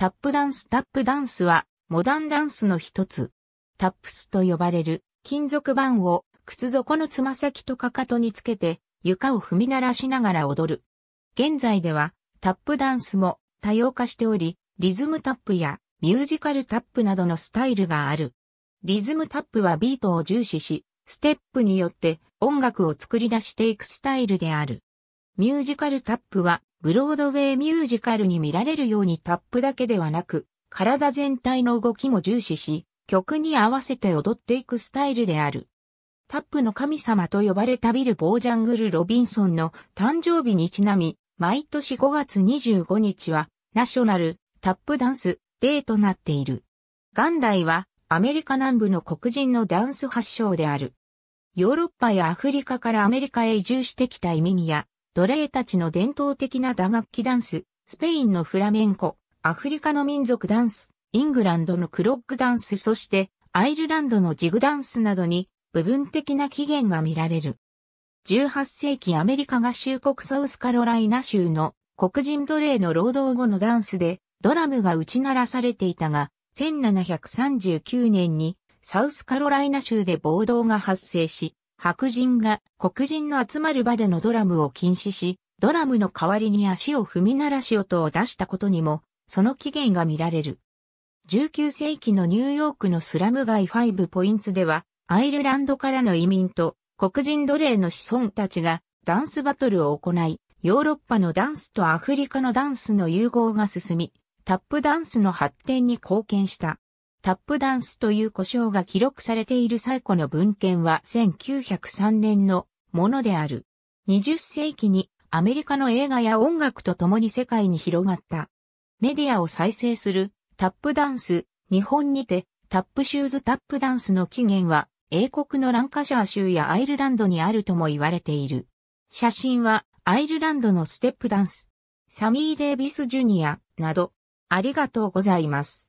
タップダンスタップダンスはモダンダンスの一つ。タップスと呼ばれる金属板を靴底のつま先とかかとにつけて床を踏み鳴らしながら踊る。現在ではタップダンスも多様化しており、リズムタップやミュージカルタップなどのスタイルがある。リズムタップはビートを重視し、ステップによって音楽を作り出していくスタイルである。ミュージカルタップはブロードウェイミュージカルに見られるようにタップだけではなく、体全体の動きも重視し、曲に合わせて踊っていくスタイルである。タップの神様と呼ばれたビル・ボージャングル・ロビンソンの誕生日にちなみ、毎年5月25日は、ナショナル、タップダンス、デーとなっている。元来は、アメリカ南部の黒人のダンス発祥である。ヨーロッパやアフリカからアメリカへ移住してきた移民や、奴隷たちの伝統的な打楽器ダンス、スペインのフラメンコ、アフリカの民族ダンス、イングランドのクロックダンス、そしてアイルランドのジグダンスなどに部分的な起源が見られる。18世紀アメリカ合衆国サウスカロライナ州の黒人奴隷の労働後のダンスでドラムが打ち鳴らされていたが、1739年にサウスカロライナ州で暴動が発生し、白人が黒人の集まる場でのドラムを禁止し、ドラムの代わりに足を踏み鳴らし音を出したことにも、その起源が見られる。19世紀のニューヨークのスラム街5ポインツでは、アイルランドからの移民と黒人奴隷の子孫たちがダンスバトルを行い、ヨーロッパのダンスとアフリカのダンスの融合が進み、タップダンスの発展に貢献した。タップダンスという呼称が記録されている最古の文献は1903年のものである。20世紀にアメリカの映画や音楽と共に世界に広がった。メディアを再生するタップダンス、日本にてタップシューズタップダンスの起源は英国のランカシャー州やアイルランドにあるとも言われている。写真はアイルランドのステップダンス、サミー・デイビス・ジュニアなど、ありがとうございます。